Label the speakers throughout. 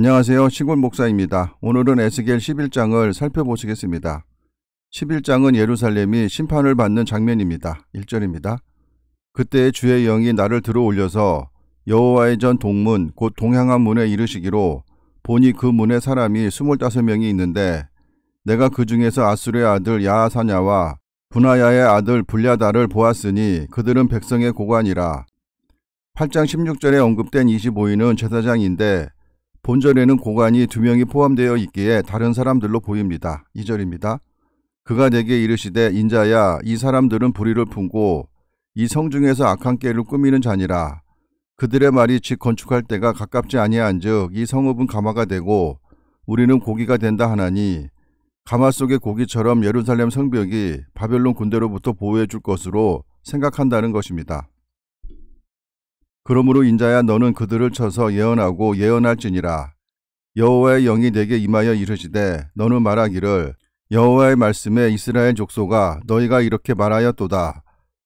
Speaker 1: 안녕하세요. 시골 목사입니다. 오늘은 에스겔 11장을 살펴보시겠습니다. 11장은 예루살렘이 심판을 받는 장면입니다. 1절입니다. 그때 주의 영이 나를 들어 올려서 여호와의 전 동문 곧 동향한 문에 이르시기로 보니 그 문에 사람이 25명이 있는데 내가 그 중에서 아수르의 아들 야하사냐와 분하야의 아들 불야다를 보았으니 그들은 백성의 고관이라. 8장 16절에 언급된 25인은 제사장인데 본전에는 고관이 두 명이 포함되어 있기에 다른 사람들로 보입니다. 2절입니다. 그가 내게 이르시되 인자야 이 사람들은 불의를 품고 이 성 중에서 악한 깨를 꾸미는 자니라. 그들의 말이 즉 건축할 때가 가깝지 아니한즉 이 성읍은 가마가 되고 우리는 고기가 된다 하나니 가마 속의 고기처럼 예루살렘 성벽이 바벨론 군대로부터 보호해 줄 것으로 생각한다는 것입니다. 그러므로 인자야 너는 그들을 쳐서 예언하고 예언할지니라. 여호와의 영이 내게 임하여 이르시되 너는 말하기를 여호와의 말씀에 이스라엘 족소가 너희가 이렇게 말하였도다.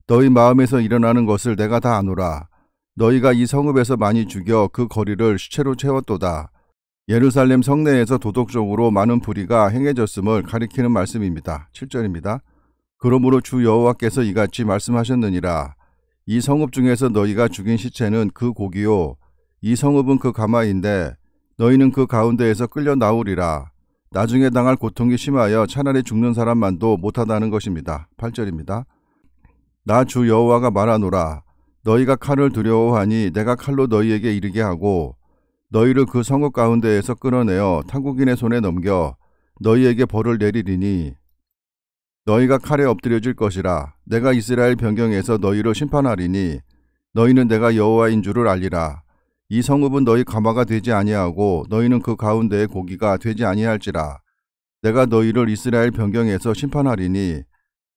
Speaker 1: 너희 마음에서 일어나는 것을 내가 다 아노라. 너희가 이 성읍에서 많이 죽여 그 거리를 시체로 채웠도다. 예루살렘 성내에서 도덕적으로 많은 불의가 행해졌음을 가리키는 말씀입니다. 7절입니다. 그러므로 주 여호와께서 이같이 말씀하셨느니라. 이 성읍 중에서 너희가 죽인 시체는 그 고기요 이 성읍은 그 가마인데 너희는 그 가운데에서 끌려 나오리라 나중에 당할 고통이 심하여 차라리 죽는 사람만도 못하다는 것입니다. 8절입니다. 나 주 여호와가 말하노라 너희가 칼을 두려워하니 내가 칼로 너희에게 이르게 하고 너희를 그 성읍 가운데에서 끌어내어 타국인의 손에 넘겨 너희에게 벌을 내리리니 너희가 칼에 엎드려질 것이라 내가 이스라엘 변경에서 너희를 심판하리니 너희는 내가 여호와인 줄을 알리라 이 성읍은 너희 가마가 되지 아니하고 너희는 그 가운데에 고기가 되지 아니할지라 내가 너희를 이스라엘 변경에서 심판하리니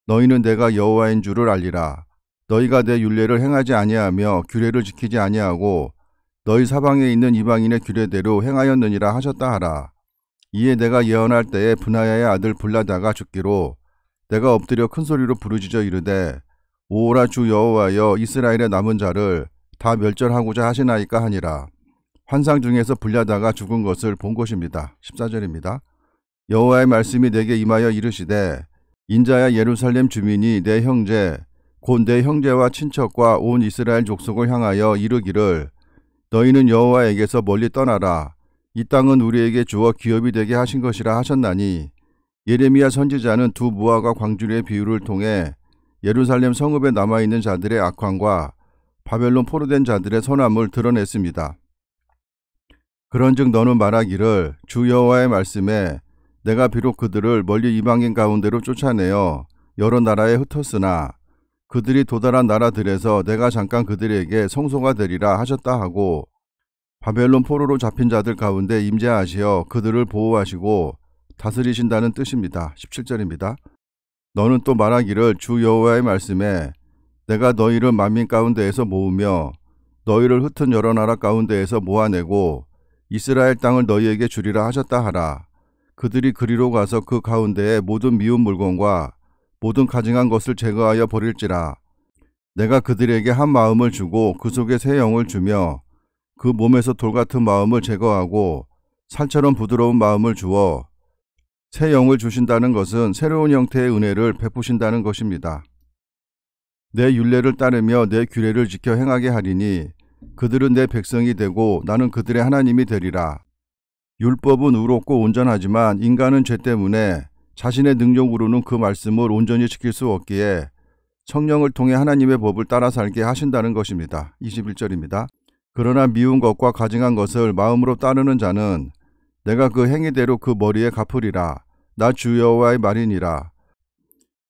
Speaker 1: 너희는 내가 여호와인 줄을 알리라 너희가 내윤례를 행하지 아니하며 규례를 지키지 아니하고 너희 사방에 있는 이방인의 규례대로 행하였느니라 하셨다 하라 이에 내가 예언할 때에 분하야의 아들 불라다가 죽기로 내가 엎드려 큰 소리로 부르짖어 이르되 오라 주 여호와여 이스라엘의 남은 자를 다 멸절하고자 하시나이까 하니라. 환상 중에서 불려다가 죽은 것을 본 것입니다. 14절입니다. 여호와의 말씀이 내게 임하여 이르시되 인자야 예루살렘 주민이 내 형제 곧 내 형제와 친척과 온 이스라엘 족속을 향하여 이르기를 너희는 여호와에게서 멀리 떠나라 이 땅은 우리에게 주어 기업이 되게 하신 것이라 하셨나니 예레미야 선지자는 두 무화과 광주리의 비유를 통해 예루살렘 성읍에 남아있는 자들의 악함과 바벨론 포로된 자들의 선함을 드러냈습니다. 그런즉 너는 말하기를 주 여호와의 말씀에 내가 비록 그들을 멀리 이방인 가운데로 쫓아내어 여러 나라에 흩었으나 그들이 도달한 나라들에서 내가 잠깐 그들에게 성소가 되리라 하셨다 하고 바벨론 포로로 잡힌 자들 가운데 임재하시어 그들을 보호하시고 다스리신다는 뜻입니다. 17절입니다. 너는 또 말하기를 주 여호와의 말씀에 내가 너희를 만민 가운데에서 모으며 너희를 흩은 여러 나라 가운데에서 모아내고 이스라엘 땅을 너희에게 주리라 하셨다 하라. 그들이 그리로 가서 그 가운데에 모든 미운 물건과 모든 가증한 것을 제거하여 버릴지라. 내가 그들에게 한 마음을 주고 그 속에 새 영을 주며 그 몸에서 돌 같은 마음을 제거하고 살처럼 부드러운 마음을 주어 새 영을 주신다는 것은 새로운 형태의 은혜를 베푸신다는 것입니다. 내 윤례를 따르며 내 규례를 지켜 행하게 하리니 그들은 내 백성이 되고 나는 그들의 하나님이 되리라. 율법은 의롭고 온전하지만 인간은 죄 때문에 자신의 능력으로는 그 말씀을 온전히 지킬 수 없기에 성령을 통해 하나님의 법을 따라 살게 하신다는 것입니다. 21절입니다. 그러나 미운 것과 가증한 것을 마음으로 따르는 자는 내가 그 행위대로 그 머리에 갚으리라. 나 주 여호와의 말이니라.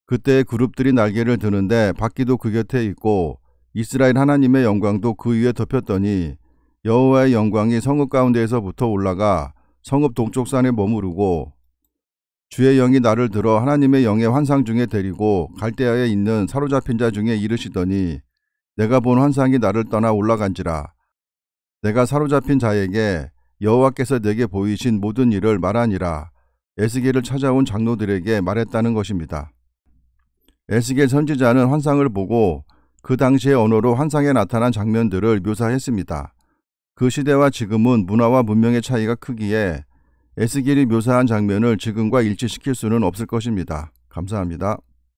Speaker 1: 그때 그룹들이 날개를 드는데 바퀴도 그 곁에 있고 이스라엘 하나님의 영광도 그 위에 덮였더니 여호와의 영광이 성읍 가운데에서부터 올라가 성읍 동쪽 산에 머무르고 주의 영이 나를 들어 하나님의 영의 환상 중에 데리고 갈대아에 있는 사로잡힌 자 중에 이르시더니 내가 본 환상이 나를 떠나 올라간지라 내가 사로잡힌 자에게 여호와께서 내게 보이신 모든 일을 말하니라 에스겔을 찾아온 장로들에게 말했다는 것입니다. 에스겔 선지자는 환상을 보고 그 당시의 언어로 환상에 나타난 장면들을 묘사했습니다. 그 시대와 지금은 문화와 문명의 차이가 크기에 에스겔이 묘사한 장면을 지금과 일치시킬 수는 없을 것입니다. 감사합니다.